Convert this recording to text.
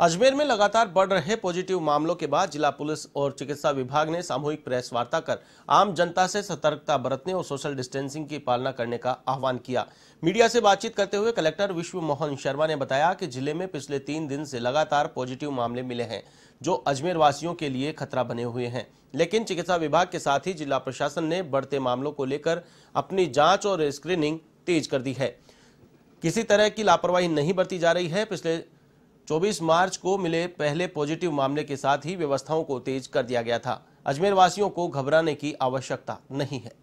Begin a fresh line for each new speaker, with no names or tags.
अजमेर में लगातार बढ़ रहे पॉजिटिव मामलों के बाद जिला पुलिस और चिकित्सा विभाग ने सामूहिक प्रेस वार्ता कर आम जनता से सतर्कता बरतने और सोशल डिस्टेंसिंग की पालना करने का आह्वान किया मीडिया से बातचीत करते हुए कलेक्टर विश्व मोहन शर्मा ने बताया कि जिले में पिछले तीन दिन से लगातार पॉजिटिव मामले मिले हैं जो अजमेर वासियों के लिए खतरा बने हुए हैं लेकिन चिकित्सा विभाग के साथ ही जिला प्रशासन ने बढ़ते मामलों को लेकर अपनी जाँच और स्क्रीनिंग तेज कर दी है किसी तरह की लापरवाही नहीं बरती जा रही है पिछले 24 मार्च को मिले पहले पॉजिटिव मामले के साथ ही व्यवस्थाओं को तेज कर दिया गया था अजमेर वासियों को घबराने की आवश्यकता नहीं है